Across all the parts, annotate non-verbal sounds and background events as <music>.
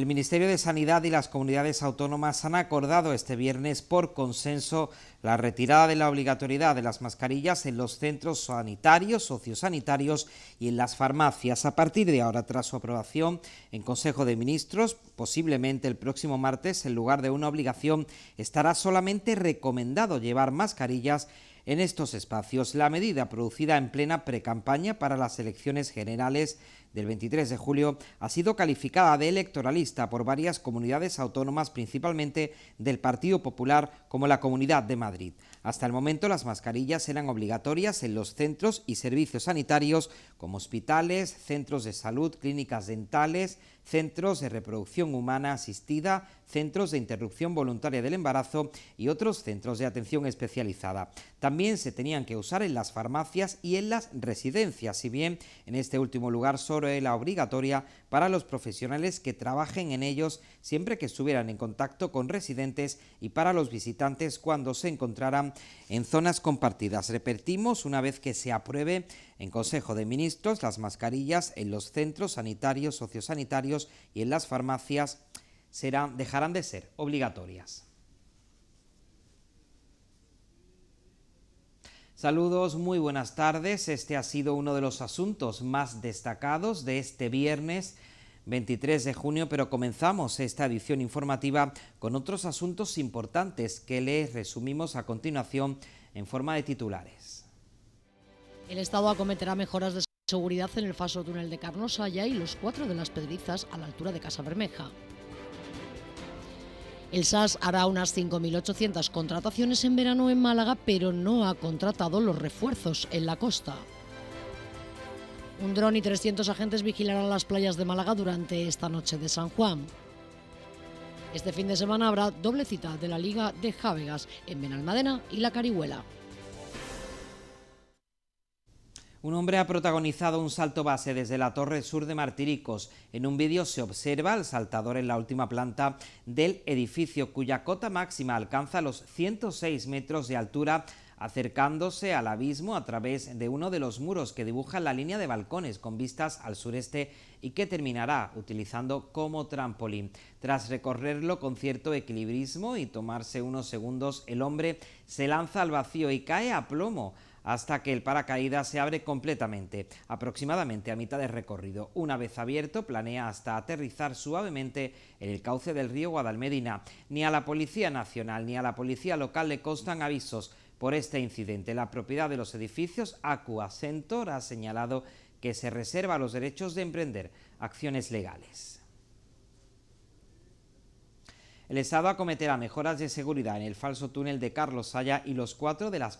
El Ministerio de Sanidad y las comunidades autónomas han acordado este viernes por consenso la retirada de la obligatoriedad de las mascarillas en los centros sanitarios, sociosanitarios y en las farmacias. A partir de ahora, tras su aprobación en Consejo de Ministros, posiblemente el próximo martes, en lugar de una obligación, estará solamente recomendado llevar mascarillas en estos espacios. La medida producida en plena precampaña para las elecciones generales del 23 de julio ha sido calificada de electoralista por varias comunidades autónomas, principalmente del Partido Popular, como la Comunidad de Madrid. Hasta el momento las mascarillas eran obligatorias en los centros y servicios sanitarios como hospitales, centros de salud, clínicas dentales, centros de reproducción humana asistida, centros de interrupción voluntaria del embarazo y otros centros de atención especializada. También se tenían que usar en las farmacias y en las residencias, si bien en este último lugar solo la obligatoria para los profesionales que trabajen en ellos siempre que estuvieran en contacto con residentes y para los visitantes cuando se encontraran en zonas compartidas. Repetimos, una vez que se apruebe en Consejo de Ministros las mascarillas en los centros sanitarios, sociosanitarios y en las farmacias dejarán de ser obligatorias. Saludos, muy buenas tardes. Este ha sido uno de los asuntos más destacados de este viernes 23 de junio, pero comenzamos esta edición informativa con otros asuntos importantes que les resumimos a continuación en forma de titulares. El Estado acometerá mejoras de seguridad en el faso túnel de Carnosa y los cuatro de las Pedrizas a la altura de Casa Bermeja. El SAS hará unas 5.800 contrataciones en verano en Málaga, pero no ha contratado los refuerzos en la costa. Un dron y 300 agentes vigilarán las playas de Málaga durante esta noche de San Juan. Este fin de semana habrá doble cita de la Liga de Jávegas en Benalmadena y La Carihuela. Un hombre ha protagonizado un salto base desde la torre sur de Martiricos. En un vídeo se observa al saltador en la última planta del edificio, cuya cota máxima alcanza los 106 metros de altura, acercándose al abismo a través de uno de los muros que dibuja la línea de balcones con vistas al sureste y que terminará utilizando como trampolín. Tras recorrerlo con cierto equilibrismo y tomarse unos segundos, el hombre se lanza al vacío y cae a plomo hasta que el paracaídas se abre completamente, aproximadamente a mitad de recorrido. Una vez abierto, planea hasta aterrizar suavemente en el cauce del río Guadalmedina. Ni a la Policía Nacional ni a la Policía Local le constan avisos por este incidente. La propiedad de los edificios Acua Centor ha señalado que se reserva los derechos de emprender acciones legales. El Estado acometerá mejoras de seguridad en el falso túnel de Carlos Saya y los cuatro de las,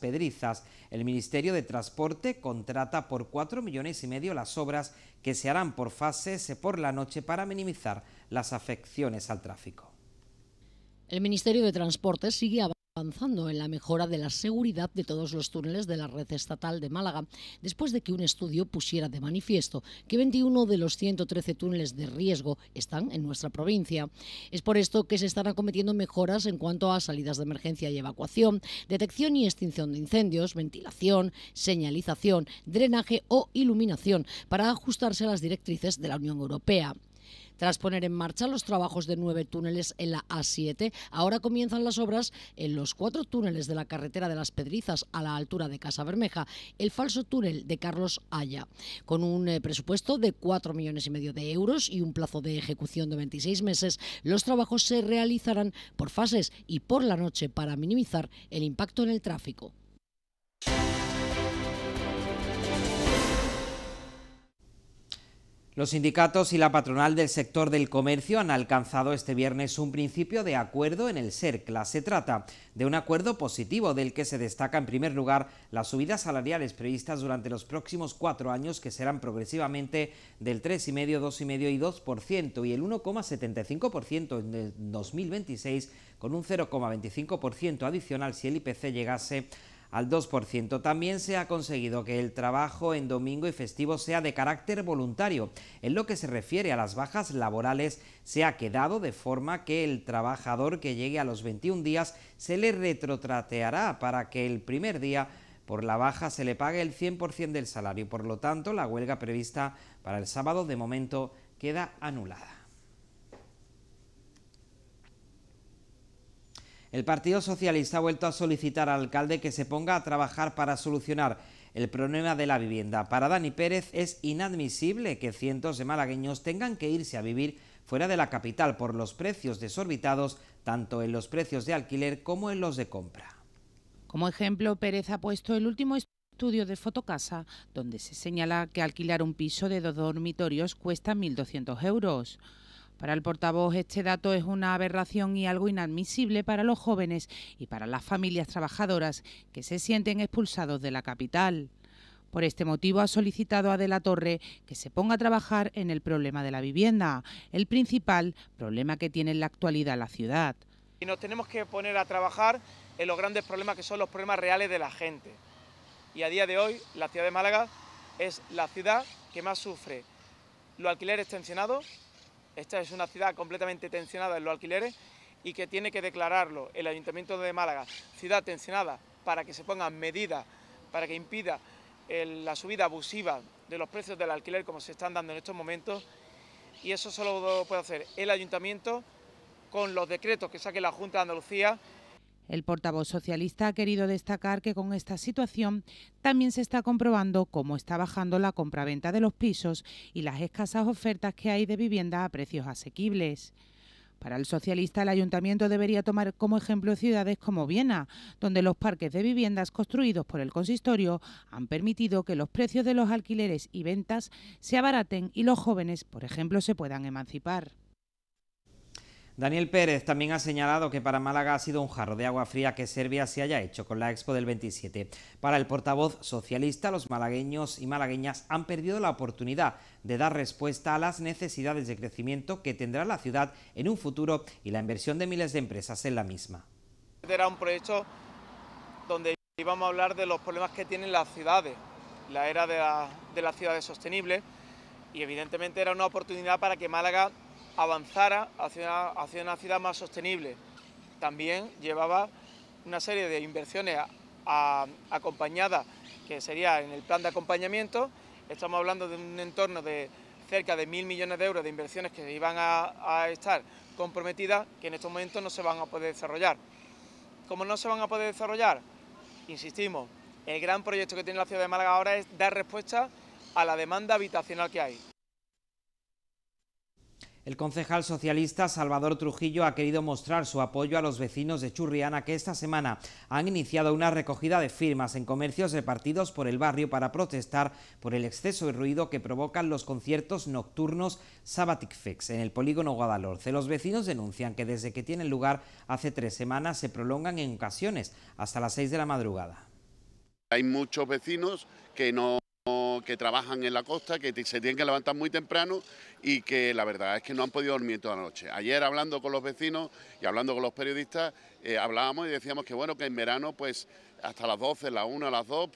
Pedrizas. El Ministerio de Transporte contrata por cuatro millones y medio las obras que se harán por fases por la noche para minimizar las afecciones al tráfico. El Ministerio de Transporte sigue avanzando avanzando en la mejora de la seguridad de todos los túneles de la red estatal de Málaga, después de que un estudio pusiera de manifiesto que 21 de los 113 túneles de riesgo están en nuestra provincia. Es por esto que se están acometiendo mejoras en cuanto a salidas de emergencia y evacuación, detección y extinción de incendios, ventilación, señalización, drenaje o iluminación, para ajustarse a las directrices de la Unión Europea. Tras poner en marcha los trabajos de nueve túneles en la A7, ahora comienzan las obras en los cuatro túneles de la carretera de las Pedrizas a la altura de Casa Bermeja, el falso túnel de Carlos Haya, con un eh, presupuesto de 4 millones y medio de euros y un plazo de ejecución de 26 meses. Los trabajos se realizarán por fases y por la noche para minimizar el impacto en el tráfico. Los sindicatos y la patronal del sector del comercio han alcanzado este viernes un principio de acuerdo en el CERCLA. Se trata de un acuerdo positivo del que se destaca en primer lugar las subidas salariales previstas durante los próximos cuatro años que serán progresivamente del 3,5, 2,5 y 2% y el 1,75% en el 2026 con un 0,25% adicional si el IPC llegase a al 2%. También se ha conseguido que el trabajo en domingo y festivo sea de carácter voluntario. En lo que se refiere a las bajas laborales, se ha quedado de forma que el trabajador que llegue a los 21 días se le retrotrateará para que el primer día por la baja se le pague el 100% del salario. Por lo tanto, la huelga prevista para el sábado de momento queda anulada. El Partido Socialista ha vuelto a solicitar al alcalde que se ponga a trabajar para solucionar el problema de la vivienda. Para Dani Pérez es inadmisible que cientos de malagueños tengan que irse a vivir fuera de la capital por los precios desorbitados, tanto en los precios de alquiler como en los de compra. Como ejemplo, Pérez ha puesto el último estudio de Fotocasa, donde se señala que alquilar un piso de dos dormitorios cuesta 1.200 euros. Para el portavoz, este dato es una aberración y algo inadmisible para los jóvenes y para las familias trabajadoras que se sienten expulsados de la capital. Por este motivo ha solicitado a De la Torre que se ponga a trabajar en el problema de la vivienda, el principal problema que tiene en la actualidad la ciudad. Y nos tenemos que poner a trabajar en los grandes problemas que son los problemas reales de la gente. Y a día de hoy la ciudad de Málaga es la ciudad que más sufre los alquileres tensionados, esta es una ciudad completamente tensionada en los alquileres y que tiene que declararlo el Ayuntamiento de Málaga ciudad tensionada para que se pongan medidas para que impida la subida abusiva de los precios del alquiler como se están dando en estos momentos y eso solo puede hacer el Ayuntamiento con los decretos que saque la Junta de Andalucía el portavoz socialista ha querido destacar que con esta situación también se está comprobando cómo está bajando la compraventa de los pisos y las escasas ofertas que hay de vivienda a precios asequibles. Para el socialista, el ayuntamiento debería tomar como ejemplo ciudades como Viena, donde los parques de viviendas construidos por el consistorio han permitido que los precios de los alquileres y ventas se abaraten y los jóvenes, por ejemplo, se puedan emancipar. Daniel Pérez también ha señalado que para Málaga ha sido un jarro de agua fría que Serbia se haya hecho con la Expo del 27. Para el portavoz socialista, los malagueños y malagueñas han perdido la oportunidad de dar respuesta a las necesidades de crecimiento que tendrá la ciudad en un futuro y la inversión de miles de empresas en la misma. Era un proyecto donde íbamos a hablar de los problemas que tienen las ciudades, la era de, la, de las ciudades sostenibles y evidentemente era una oportunidad para que Málaga avanzara hacia, una ciudad más sostenible. También llevaba una serie de inversiones acompañadas, que sería en el plan de acompañamiento. Estamos hablando de un entorno de cerca de mil millones de euros de inversiones que iban a, a estar comprometidas, que en estos momentos no se van a poder desarrollar. Como no se van a poder desarrollar, insistimos, el gran proyecto que tiene la ciudad de Málaga ahora es dar respuesta a la demanda habitacional que hay. El concejal socialista Salvador Trujillo ha querido mostrar su apoyo a los vecinos de Churriana que esta semana han iniciado una recogida de firmas en comercios repartidos por el barrio para protestar por el exceso de ruido que provocan los conciertos nocturnos sabbatic Fex en el polígono Guadalhorce. Los vecinos denuncian que desde que tienen lugar hace tres semanas se prolongan en ocasiones hasta las seis de la madrugada. Hay muchos vecinos que no que trabajan en la costa, que se tienen que levantar muy temprano y que la verdad es que no han podido dormir toda la noche. Ayer hablando con los vecinos y hablando con los periodistas, eh, hablábamos y decíamos que bueno, que en verano pues hasta las 12, las 1, las 2,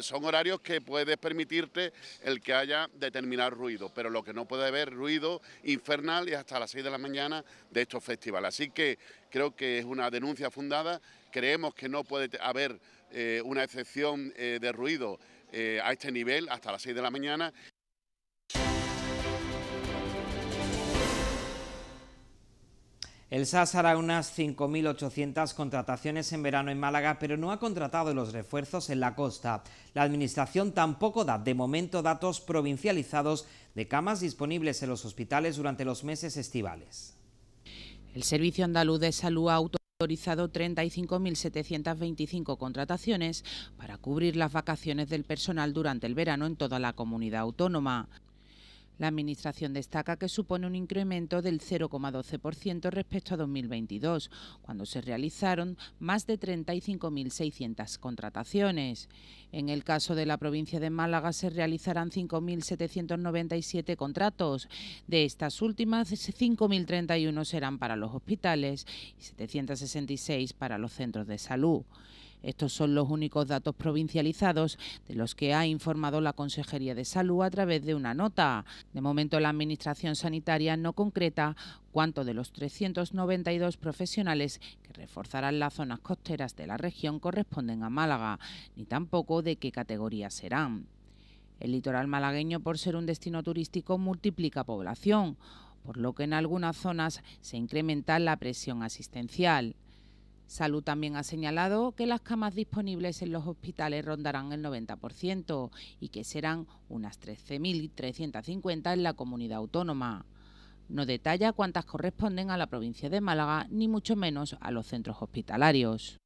son horarios que puedes permitirte el que haya determinado ruido, pero lo que no puede haber ruido infernal y hasta las 6 de la mañana de estos festivales. Así que creo que es una denuncia fundada, creemos que no puede haber eh, una excepción eh, de ruido eh, a este nivel hasta las 6 de la mañana. El SAS hará unas 5.800 contrataciones en verano en Málaga, pero no ha contratado los refuerzos en la costa. La Administración tampoco da, de momento, datos provincializados de camas disponibles en los hospitales durante los meses estivales. El Servicio Andaluz de Salud Auto autorizado 35.725 contrataciones para cubrir las vacaciones del personal durante el verano en toda la comunidad autónoma. La Administración destaca que supone un incremento del 0,12% respecto a 2022, cuando se realizaron más de 35.600 contrataciones. En el caso de la provincia de Málaga se realizarán 5.797 contratos. De estas últimas, 5.031 serán para los hospitales y 766 para los centros de salud. Estos son los únicos datos provincializados de los que ha informado la Consejería de Salud a través de una nota. De momento, la Administración Sanitaria no concreta cuánto de los 392 profesionales que reforzarán las zonas costeras de la región corresponden a Málaga, ni tampoco de qué categoría serán. El litoral malagueño, por ser un destino turístico, multiplica población, por lo que en algunas zonas se incrementa la presión asistencial. Salud también ha señalado que las camas disponibles en los hospitales rondarán el 90% y que serán unas 13.350 en la comunidad autónoma. No detalla cuántas corresponden a la provincia de Málaga, ni mucho menos a los centros hospitalarios.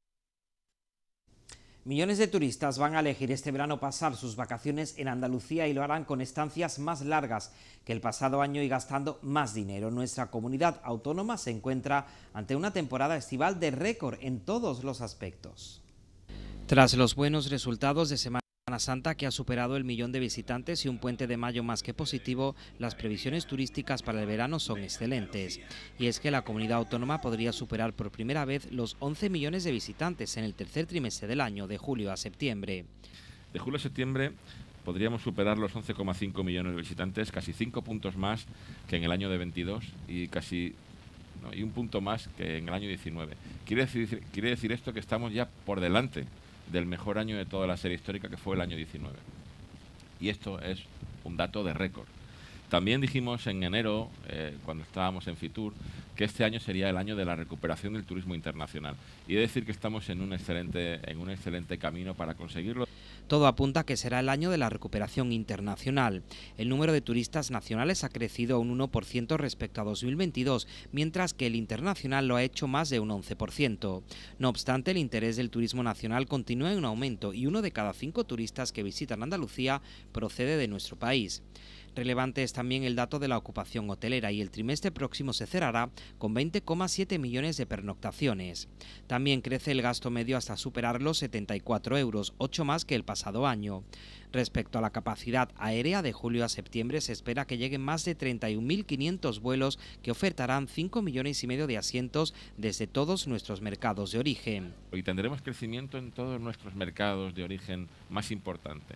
Millones de turistas van a elegir este verano pasar sus vacaciones en Andalucía y lo harán con estancias más largas que el pasado año y gastando más dinero. Nuestra comunidad autónoma se encuentra ante una temporada estival de récord en todos los aspectos. Tras los buenos resultados de semana Semana Santa que ha superado el millón de visitantes y un puente de mayo más que positivo, las previsiones turísticas para el verano son excelentes. Y es que la comunidad autónoma podría superar por primera vez los 11 millones de visitantes en el tercer trimestre del año, de julio a septiembre. De julio a septiembre podríamos superar los 11,5 millones de visitantes, casi 5 puntos más que en el año de 22 y casi y un punto más que en el año 19. Quiere decir, quiere decir esto que estamos ya por delante del mejor año de toda la serie histórica, que fue el año 19. Y esto es un dato de récord. También dijimos en enero, eh, cuando estábamos en Fitur, que este año sería el año de la recuperación del turismo internacional. Y de decir que estamos en un excelente, en un excelente camino para conseguirlo. Todo apunta a que será el año de la recuperación internacional. El número de turistas nacionales ha crecido un 1% respecto a 2022, mientras que el internacional lo ha hecho más de un 11%. No obstante, el interés del turismo nacional continúa en un aumento y uno de cada cinco turistas que visitan Andalucía procede de nuestro país. Relevante es también el dato de la ocupación hotelera y el trimestre próximo se cerrará con 20,7 millones de pernoctaciones. También crece el gasto medio hasta superar los 74 euros, 8 más que el pasado año. Respecto a la capacidad aérea, de julio a septiembre se espera que lleguen más de 31.500 vuelos que ofertarán 5 millones y medio de asientos desde todos nuestros mercados de origen. Hoy tendremos crecimiento en todos nuestros mercados de origen más importante.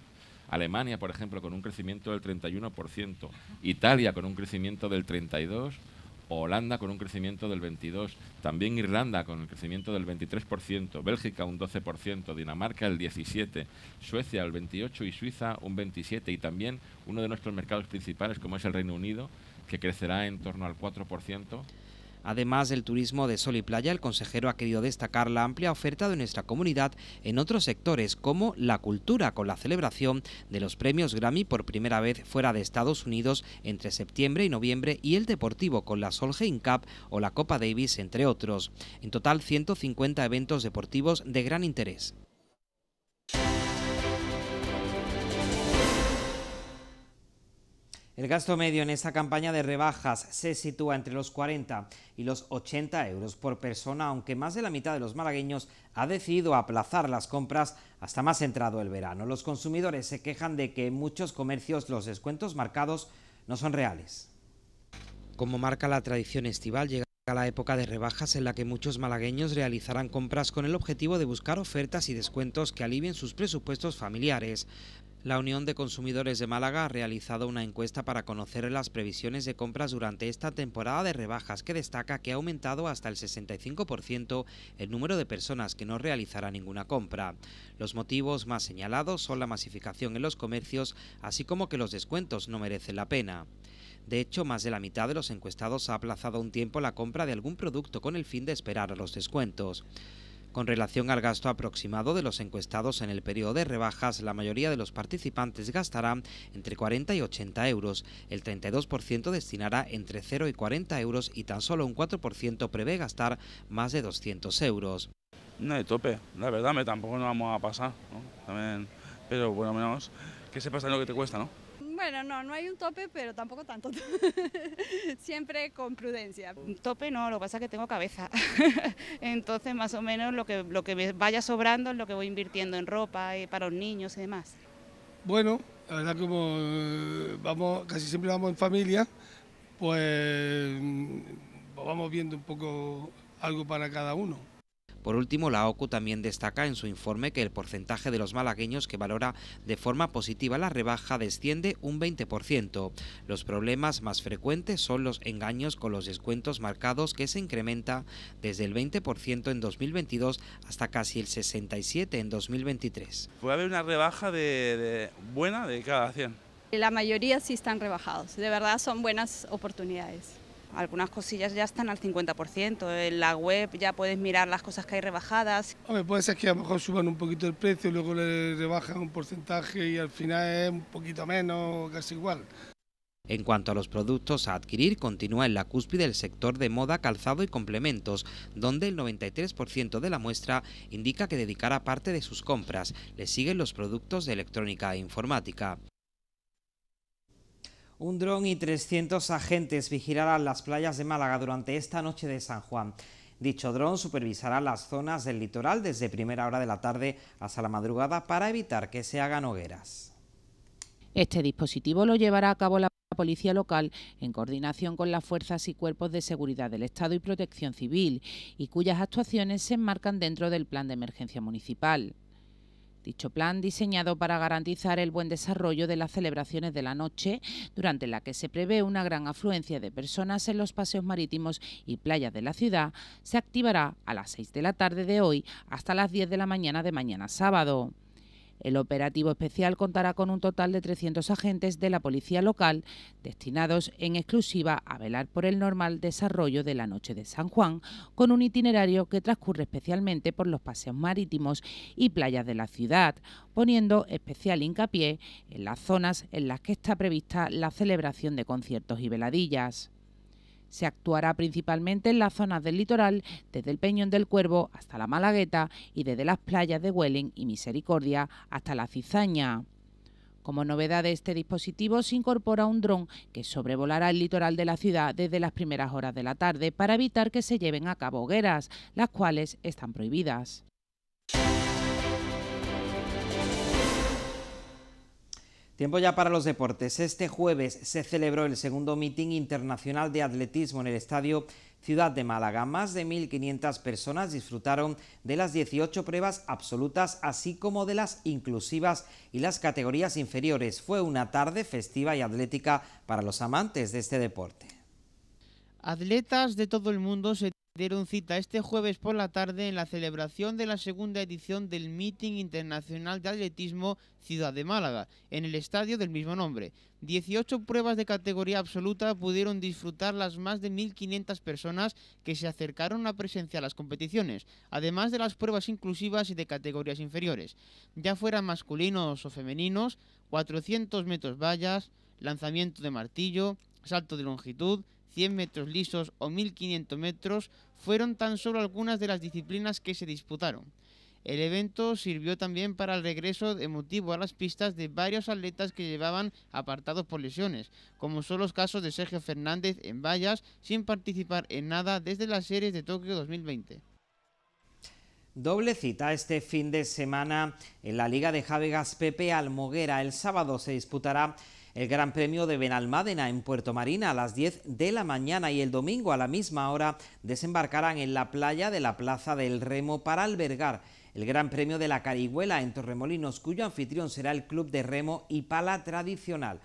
Alemania, por ejemplo, con un crecimiento del 31%, Italia con un crecimiento del 32%, Holanda con un crecimiento del 22%, también Irlanda con el crecimiento del 23%, Bélgica un 12%, Dinamarca el 17%, Suecia el 28% y Suiza un 27%. Y también uno de nuestros mercados principales, como es el Reino Unido, que crecerá en torno al 4% Además del turismo de sol y playa, el consejero ha querido destacar la amplia oferta de nuestra comunidad en otros sectores como la cultura, con la celebración de los premios Grammy por primera vez fuera de Estados Unidos entre septiembre y noviembre y el deportivo con la Solheim Cup o la Copa Davis, entre otros. En total, 150 eventos deportivos de gran interés. El gasto medio en esta campaña de rebajas se sitúa entre los 40 y los 80 euros por persona, aunque más de la mitad de los malagueños ha decidido aplazar las compras hasta más entrado el verano. Los consumidores se quejan de que en muchos comercios los descuentos marcados no son reales. Como marca la tradición estival, llega la época de rebajas en la que muchos malagueños realizarán compras con el objetivo de buscar ofertas y descuentos que alivien sus presupuestos familiares. La Unión de Consumidores de Málaga ha realizado una encuesta para conocer las previsiones de compras durante esta temporada de rebajas que destaca que ha aumentado hasta el 65% el número de personas que no realizará ninguna compra. Los motivos más señalados son la masificación en los comercios, así como que los descuentos no merecen la pena. De hecho, más de la mitad de los encuestados ha aplazado un tiempo la compra de algún producto con el fin de esperar a los descuentos. Con relación al gasto aproximado de los encuestados en el periodo de rebajas, la mayoría de los participantes gastará entre 40 y 80 euros, el 32% destinará entre 0 y 40 euros y tan solo un 4% prevé gastar más de 200 euros. No hay tope, la verdad, me tampoco nos vamos a pasar, ¿no? También, pero bueno, menos que sepas lo que te cuesta, ¿no? Bueno, no, no hay un tope, pero tampoco tanto. <laughs> Siempre con prudencia. Un tope no, lo que pasa es que tengo cabeza. <laughs> Entonces, más o menos, lo que, lo que me vaya sobrando es lo que voy invirtiendo en ropa y eh, para los niños y demás. Bueno, la verdad como eh, vamos, casi siempre vamos en familia, pues mm, vamos viendo un poco algo para cada uno. Por último, la OCU también destaca en su informe que el porcentaje de los malagueños que valora de forma positiva la rebaja desciende un 20%. Los problemas más frecuentes son los engaños con los descuentos marcados que se incrementa desde el 20% en 2022 hasta casi el 67% en 2023. Puede haber una rebaja de, buena de cada 100. La mayoría sí están rebajados, de verdad son buenas oportunidades algunas cosillas ya están al 50%. En la web ya puedes mirar las cosas que hay rebajadas. Hombre, puede ser que a lo mejor suban un poquito el precio luego le rebajan un porcentaje y al final es un poquito menos, casi igual. En cuanto a los productos a adquirir, continúa en la cúspide el sector de moda, calzado y complementos, donde el 93% de la muestra indica que dedicará parte de sus compras. Le siguen los productos de electrónica e informática. Un dron y 300 agentes vigilarán las playas de Málaga durante esta noche de San Juan. Dicho dron supervisará las zonas del litoral desde primera hora de la tarde hasta la madrugada para evitar que se hagan hogueras. Este dispositivo lo llevará a cabo la policía local en coordinación con las fuerzas y cuerpos de seguridad del Estado y Protección Civil y cuyas actuaciones se enmarcan dentro del plan de emergencia municipal. Dicho plan, diseñado para garantizar el buen desarrollo de las celebraciones de la noche, durante la que se prevé una gran afluencia de personas en los paseos marítimos y playas de la ciudad, se activará a las 6 de la tarde de hoy hasta las 10 de la mañana de mañana sábado. El operativo especial contará con un total de 300 agentes de la policía local destinados en exclusiva a velar por el normal desarrollo de la noche de San Juan, con un itinerario que transcurre especialmente por los paseos marítimos y playas de la ciudad, poniendo especial hincapié en las zonas en las que está prevista la celebración de conciertos y veladillas. Se actuará principalmente en las zonas del litoral, desde el Peñón del Cuervo hasta la Malagueta y desde las playas de Hueling y Misericordia hasta la Cizaña. Como novedad de este dispositivo se incorpora un dron que sobrevolará el litoral de la ciudad desde las primeras horas de la tarde para evitar que se lleven a cabo hogueras, las cuales están prohibidas. Tiempo ya para los deportes. Este jueves se celebró el segundo mitin internacional de atletismo en el estadio Ciudad de Málaga. Más de 1.500 personas disfrutaron de las 18 pruebas absolutas, así como de las inclusivas y las categorías inferiores. Fue una tarde festiva y atlética para los amantes de este deporte. Atletas de todo el mundo se dieron cita este jueves por la tarde en la celebración de la segunda edición del Meeting Internacional de Atletismo Ciudad de Málaga, en el estadio del mismo nombre. 18 pruebas de categoría absoluta pudieron disfrutar las más de 1.500 personas que se acercaron a presenciar las competiciones, además de las pruebas inclusivas y de categorías inferiores, ya fueran masculinos o femeninos, 400 metros vallas, lanzamiento de martillo, salto de longitud, 100 metros lisos o 1500 metros fueron tan solo algunas de las disciplinas que se disputaron. El evento sirvió también para el regreso emotivo a las pistas de varios atletas que llevaban apartados por lesiones, como son los casos de Sergio Fernández en vallas sin participar en nada desde las series de Tokio 2020. Doble cita este fin de semana en la Liga de Javegas PP Almoguera. El sábado se disputará el Gran Premio de Benalmádena en Puerto Marina a las 10 de la mañana y el domingo a la misma hora desembarcarán en la playa de la Plaza del Remo para albergar el Gran Premio de la Carihuela en Torremolinos, cuyo anfitrión será el Club de Remo y Pala Tradicional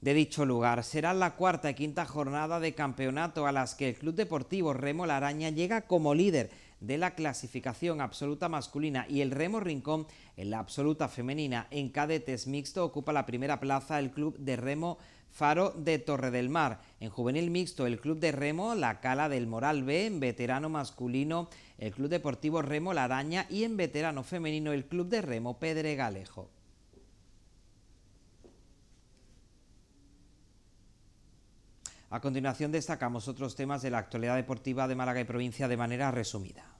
de dicho lugar. Será la cuarta y quinta jornada de campeonato a las que el Club Deportivo Remo La Araña llega como líder de la clasificación absoluta masculina y el Remo Rincón en la absoluta femenina. En cadetes mixto ocupa la primera plaza el club de Remo Faro de Torre del Mar. En juvenil mixto, el Club de Remo, la Cala del Moral B. En veterano masculino, el Club Deportivo Remo La Y en veterano femenino, el Club de Remo Pedregalejo. A continuación destacamos otros temas de la actualidad deportiva de Málaga y provincia de manera resumida.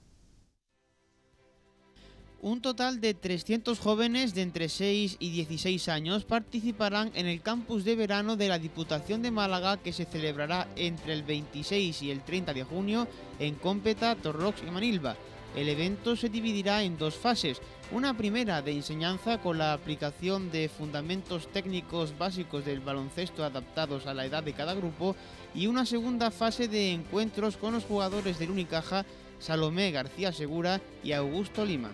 Un total de 300 jóvenes de entre 6 y 16 años participarán en el campus de verano de la Diputación de Málaga que se celebrará entre el 26 y el 30 de junio en Cómpeta, Torrox y Manilva. El evento se dividirá en dos fases, una primera de enseñanza con la aplicación de fundamentos técnicos básicos del baloncesto adaptados a la edad de cada grupo y una segunda fase de encuentros con los jugadores del Unicaja, Salomé García Segura y Augusto Lima.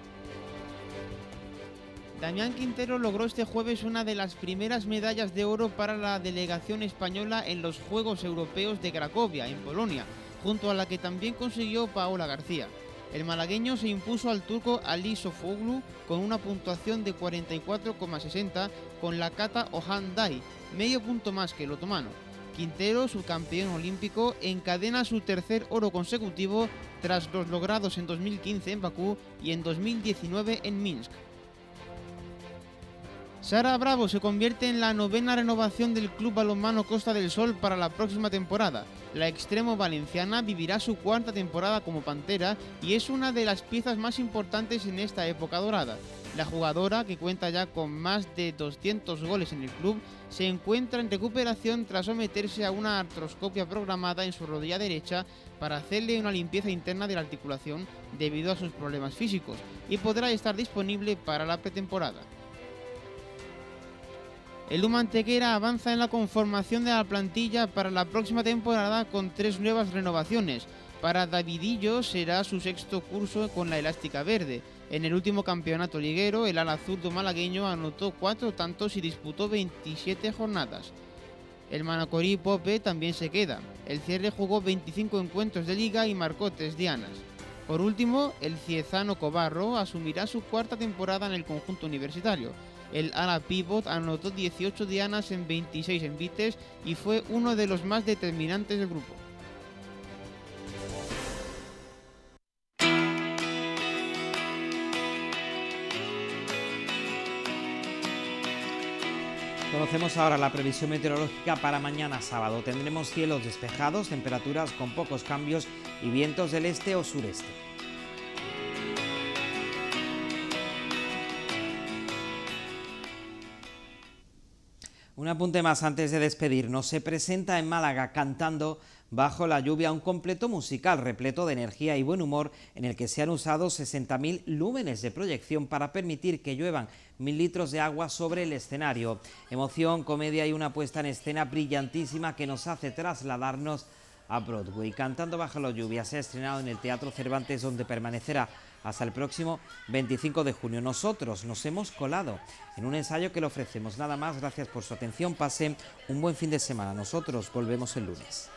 Damián Quintero logró este jueves una de las primeras medallas de oro para la delegación española en los Juegos Europeos de Cracovia, en Polonia, junto a la que también consiguió Paola García. El malagueño se impuso al turco Ali Sofoglu con una puntuación de 44,60 con la kata Ohan Dai, medio punto más que el otomano. Quintero, subcampeón olímpico, encadena su tercer oro consecutivo tras los logrados en 2015 en Bakú y en 2019 en Minsk. Sara Bravo se convierte en la novena renovación del Club Balonmano Costa del Sol para la próxima temporada. La extremo valenciana vivirá su cuarta temporada como Pantera y es una de las piezas más importantes en esta época dorada. La jugadora, que cuenta ya con más de 200 goles en el club, se encuentra en recuperación tras someterse a una artroscopia programada en su rodilla derecha para hacerle una limpieza interna de la articulación debido a sus problemas físicos y podrá estar disponible para la pretemporada. El Mantequera avanza en la conformación de la plantilla para la próxima temporada con tres nuevas renovaciones. Para Davidillo será su sexto curso con la elástica verde. En el último campeonato liguero, el ala zurdo malagueño anotó cuatro tantos y disputó 27 jornadas. El manacorí Pope también se queda. El cierre jugó 25 encuentros de liga y marcó tres dianas. Por último, el ciezano Cobarro asumirá su cuarta temporada en el conjunto universitario. El ala pivot anotó 18 dianas en 26 envites y fue uno de los más determinantes del grupo. Conocemos ahora la previsión meteorológica para mañana sábado. Tendremos cielos despejados, temperaturas con pocos cambios y vientos del este o sureste. Un apunte más antes de despedirnos. Se presenta en Málaga cantando Bajo la lluvia, un completo musical repleto de energía y buen humor en el que se han usado 60.000 lúmenes de proyección para permitir que lluevan mil litros de agua sobre el escenario. Emoción, comedia y una puesta en escena brillantísima que nos hace trasladarnos a Broadway. Cantando Bajo la lluvia se ha estrenado en el Teatro Cervantes donde permanecerá hasta el próximo 25 de junio. Nosotros nos hemos colado en un ensayo que le ofrecemos. Nada más, gracias por su atención. Pase un buen fin de semana. Nosotros volvemos el lunes.